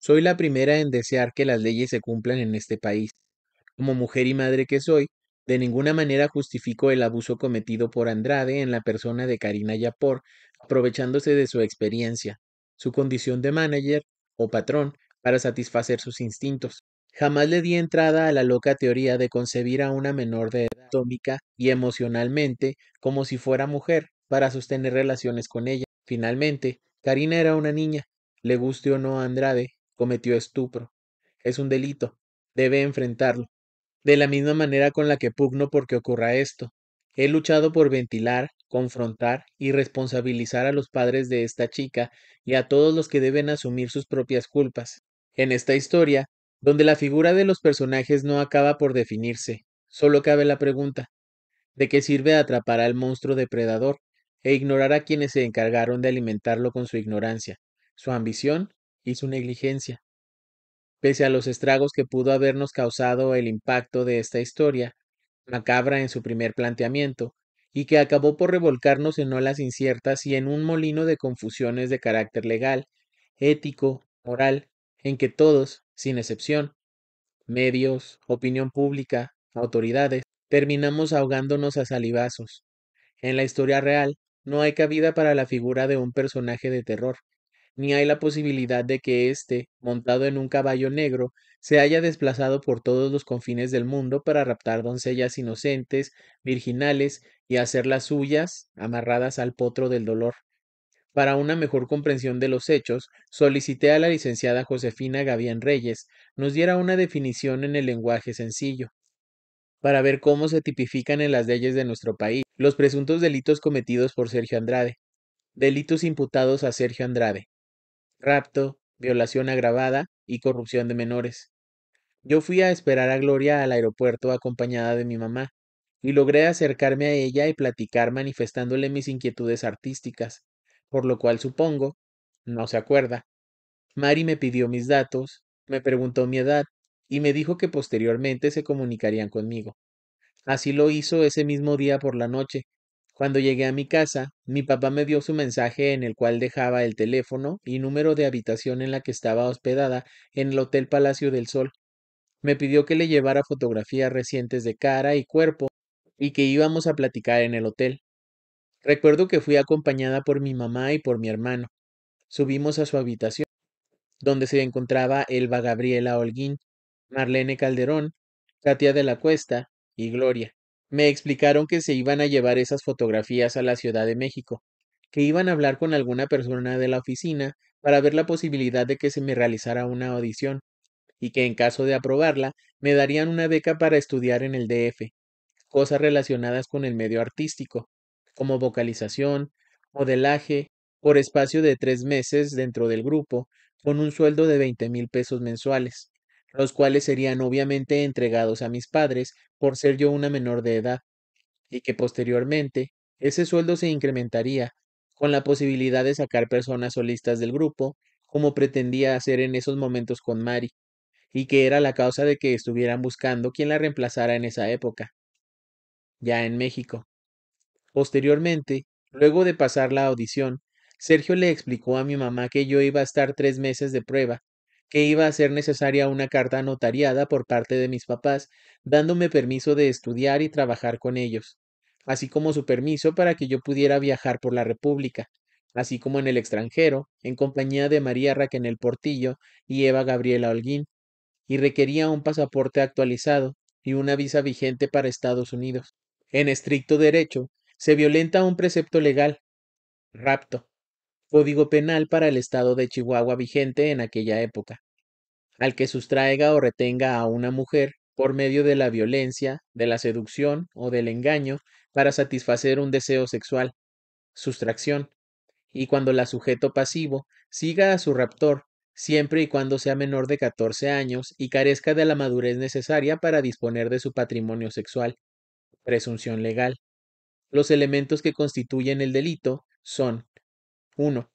Soy la primera en desear que las leyes se cumplan en este país. Como mujer y madre que soy, de ninguna manera justifico el abuso cometido por Andrade en la persona de Karina Yapor, aprovechándose de su experiencia, su condición de manager o patrón para satisfacer sus instintos. Jamás le di entrada a la loca teoría de concebir a una menor de edad atómica y emocionalmente como si fuera mujer para sostener relaciones con ella. Finalmente, Karina era una niña. Le guste o no a Andrade, cometió estupro. Es un delito. Debe enfrentarlo. De la misma manera con la que pugno porque ocurra esto. He luchado por ventilar, confrontar y responsabilizar a los padres de esta chica y a todos los que deben asumir sus propias culpas. En esta historia, donde la figura de los personajes no acaba por definirse, solo cabe la pregunta, ¿de qué sirve atrapar al monstruo depredador e ignorar a quienes se encargaron de alimentarlo con su ignorancia, su ambición y su negligencia. Pese a los estragos que pudo habernos causado el impacto de esta historia, macabra en su primer planteamiento, y que acabó por revolcarnos en olas inciertas y en un molino de confusiones de carácter legal, ético, moral, en que todos, sin excepción, medios, opinión pública, autoridades, terminamos ahogándonos a salivazos. En la historia real no hay cabida para la figura de un personaje de terror, ni hay la posibilidad de que éste, montado en un caballo negro, se haya desplazado por todos los confines del mundo para raptar doncellas inocentes, virginales, y hacerlas suyas, amarradas al potro del dolor. Para una mejor comprensión de los hechos, solicité a la licenciada Josefina Gavián Reyes nos diera una definición en el lenguaje sencillo, para ver cómo se tipifican en las leyes de nuestro país los presuntos delitos cometidos por Sergio Andrade. Delitos imputados a Sergio Andrade rapto, violación agravada y corrupción de menores. Yo fui a esperar a Gloria al aeropuerto acompañada de mi mamá, y logré acercarme a ella y platicar manifestándole mis inquietudes artísticas, por lo cual supongo, no se acuerda. Mari me pidió mis datos, me preguntó mi edad y me dijo que posteriormente se comunicarían conmigo. Así lo hizo ese mismo día por la noche, cuando llegué a mi casa, mi papá me dio su mensaje en el cual dejaba el teléfono y número de habitación en la que estaba hospedada en el Hotel Palacio del Sol. Me pidió que le llevara fotografías recientes de cara y cuerpo y que íbamos a platicar en el hotel. Recuerdo que fui acompañada por mi mamá y por mi hermano. Subimos a su habitación, donde se encontraba Elba Gabriela Holguín, Marlene Calderón, Katia de la Cuesta y Gloria. Me explicaron que se iban a llevar esas fotografías a la Ciudad de México, que iban a hablar con alguna persona de la oficina para ver la posibilidad de que se me realizara una audición, y que en caso de aprobarla me darían una beca para estudiar en el DF, cosas relacionadas con el medio artístico, como vocalización, modelaje, por espacio de tres meses dentro del grupo, con un sueldo de veinte mil pesos mensuales los cuales serían obviamente entregados a mis padres por ser yo una menor de edad, y que posteriormente ese sueldo se incrementaría con la posibilidad de sacar personas solistas del grupo, como pretendía hacer en esos momentos con Mari, y que era la causa de que estuvieran buscando quien la reemplazara en esa época, ya en México. Posteriormente, luego de pasar la audición, Sergio le explicó a mi mamá que yo iba a estar tres meses de prueba que iba a ser necesaria una carta notariada por parte de mis papás, dándome permiso de estudiar y trabajar con ellos, así como su permiso para que yo pudiera viajar por la República, así como en el extranjero, en compañía de María Raquel Portillo y Eva Gabriela Holguín, y requería un pasaporte actualizado y una visa vigente para Estados Unidos. En estricto derecho, se violenta un precepto legal, rapto, código penal para el estado de Chihuahua vigente en aquella época, al que sustraiga o retenga a una mujer por medio de la violencia, de la seducción o del engaño para satisfacer un deseo sexual, sustracción, y cuando la sujeto pasivo siga a su raptor, siempre y cuando sea menor de 14 años y carezca de la madurez necesaria para disponer de su patrimonio sexual. Presunción legal. Los elementos que constituyen el delito son 1.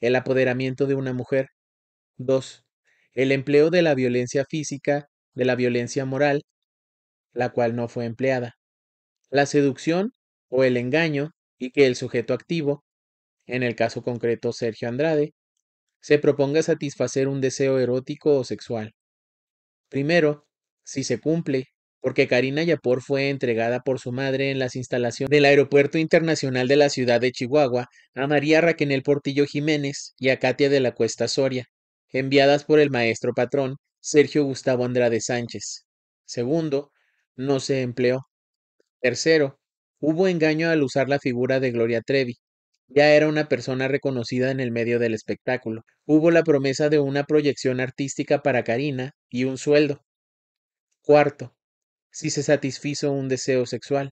El apoderamiento de una mujer. 2. El empleo de la violencia física, de la violencia moral, la cual no fue empleada. La seducción o el engaño y que el sujeto activo, en el caso concreto Sergio Andrade, se proponga satisfacer un deseo erótico o sexual. Primero, si se cumple porque Karina Yapor fue entregada por su madre en las instalaciones del Aeropuerto Internacional de la ciudad de Chihuahua a María Raquenel Portillo Jiménez y a Katia de la Cuesta Soria, enviadas por el maestro patrón Sergio Gustavo Andrade Sánchez. Segundo, no se empleó. Tercero, hubo engaño al usar la figura de Gloria Trevi. Ya era una persona reconocida en el medio del espectáculo. Hubo la promesa de una proyección artística para Karina y un sueldo. Cuarto, si se satisfizo un deseo sexual.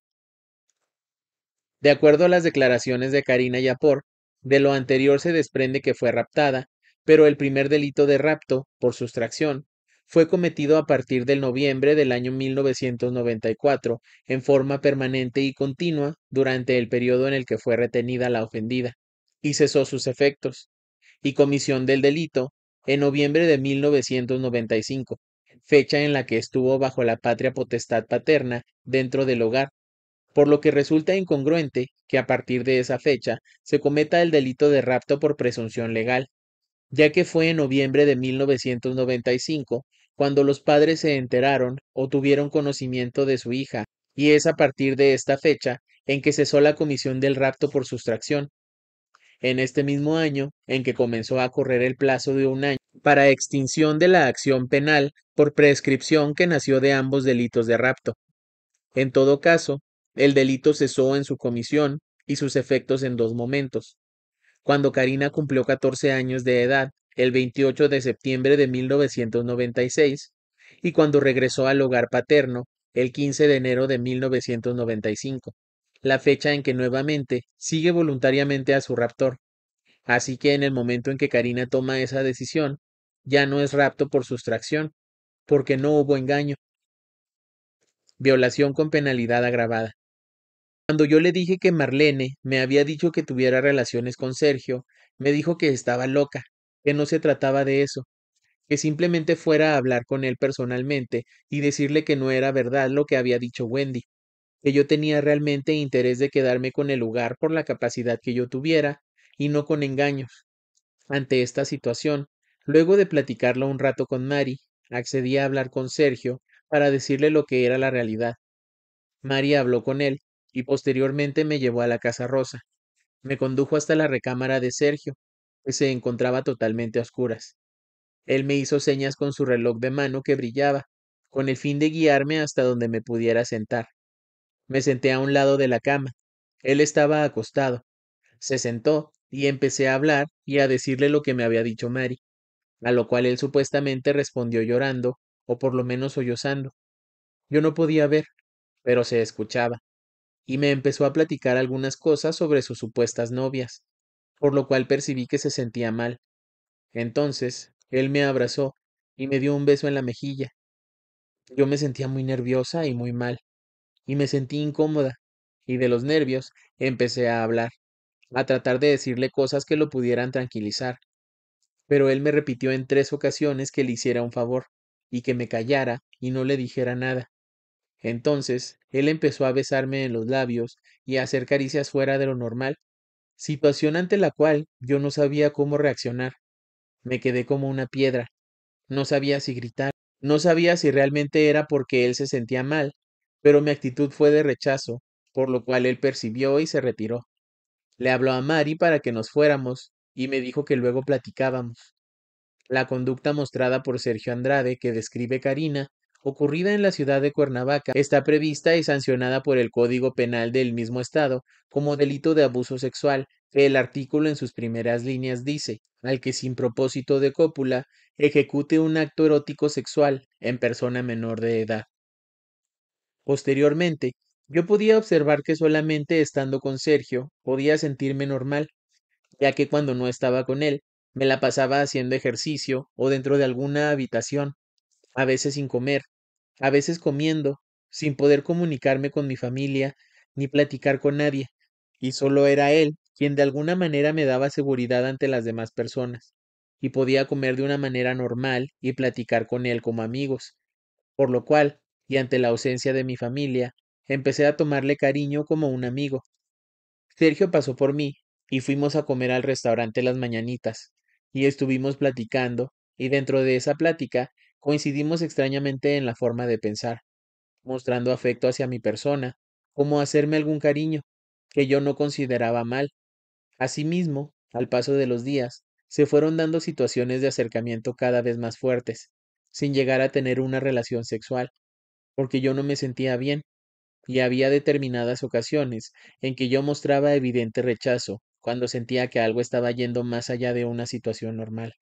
De acuerdo a las declaraciones de Karina Yapor, de lo anterior se desprende que fue raptada, pero el primer delito de rapto, por sustracción, fue cometido a partir del noviembre del año 1994 en forma permanente y continua durante el periodo en el que fue retenida la ofendida, y cesó sus efectos, y comisión del delito en noviembre de 1995, fecha en la que estuvo bajo la patria potestad paterna dentro del hogar, por lo que resulta incongruente que a partir de esa fecha se cometa el delito de rapto por presunción legal, ya que fue en noviembre de 1995 cuando los padres se enteraron o tuvieron conocimiento de su hija, y es a partir de esta fecha en que cesó la comisión del rapto por sustracción, en este mismo año en que comenzó a correr el plazo de un año para extinción de la acción penal por prescripción que nació de ambos delitos de rapto. En todo caso, el delito cesó en su comisión y sus efectos en dos momentos. Cuando Karina cumplió 14 años de edad, el 28 de septiembre de 1996, y cuando regresó al hogar paterno, el 15 de enero de 1995 la fecha en que nuevamente sigue voluntariamente a su raptor. Así que en el momento en que Karina toma esa decisión, ya no es rapto por sustracción, porque no hubo engaño. Violación con penalidad agravada. Cuando yo le dije que Marlene me había dicho que tuviera relaciones con Sergio, me dijo que estaba loca, que no se trataba de eso, que simplemente fuera a hablar con él personalmente y decirle que no era verdad lo que había dicho Wendy, que yo tenía realmente interés de quedarme con el lugar por la capacidad que yo tuviera, y no con engaños. Ante esta situación, luego de platicarlo un rato con Mari, accedí a hablar con Sergio para decirle lo que era la realidad. Mari habló con él y posteriormente me llevó a la Casa Rosa. Me condujo hasta la recámara de Sergio, que se encontraba totalmente a oscuras. Él me hizo señas con su reloj de mano que brillaba, con el fin de guiarme hasta donde me pudiera sentar. Me senté a un lado de la cama. Él estaba acostado. Se sentó y empecé a hablar y a decirle lo que me había dicho Mary, a lo cual él supuestamente respondió llorando, o por lo menos sollozando. Yo no podía ver, pero se escuchaba, y me empezó a platicar algunas cosas sobre sus supuestas novias, por lo cual percibí que se sentía mal. Entonces, él me abrazó y me dio un beso en la mejilla. Yo me sentía muy nerviosa y muy mal y me sentí incómoda, y de los nervios empecé a hablar, a tratar de decirle cosas que lo pudieran tranquilizar. Pero él me repitió en tres ocasiones que le hiciera un favor, y que me callara y no le dijera nada. Entonces, él empezó a besarme en los labios y a hacer caricias fuera de lo normal, situación ante la cual yo no sabía cómo reaccionar. Me quedé como una piedra. No sabía si gritar, no sabía si realmente era porque él se sentía mal pero mi actitud fue de rechazo, por lo cual él percibió y se retiró. Le habló a Mari para que nos fuéramos, y me dijo que luego platicábamos. La conducta mostrada por Sergio Andrade, que describe Karina, ocurrida en la ciudad de Cuernavaca, está prevista y sancionada por el Código Penal del mismo Estado como delito de abuso sexual, que el artículo en sus primeras líneas dice, al que sin propósito de cópula ejecute un acto erótico sexual en persona menor de edad. Posteriormente, yo podía observar que solamente estando con Sergio podía sentirme normal, ya que cuando no estaba con él, me la pasaba haciendo ejercicio o dentro de alguna habitación, a veces sin comer, a veces comiendo, sin poder comunicarme con mi familia ni platicar con nadie, y solo era él quien de alguna manera me daba seguridad ante las demás personas, y podía comer de una manera normal y platicar con él como amigos, por lo cual y ante la ausencia de mi familia, empecé a tomarle cariño como un amigo. Sergio pasó por mí y fuimos a comer al restaurante Las Mañanitas, y estuvimos platicando, y dentro de esa plática coincidimos extrañamente en la forma de pensar, mostrando afecto hacia mi persona, como hacerme algún cariño, que yo no consideraba mal. Asimismo, al paso de los días, se fueron dando situaciones de acercamiento cada vez más fuertes, sin llegar a tener una relación sexual, porque yo no me sentía bien, y había determinadas ocasiones en que yo mostraba evidente rechazo, cuando sentía que algo estaba yendo más allá de una situación normal.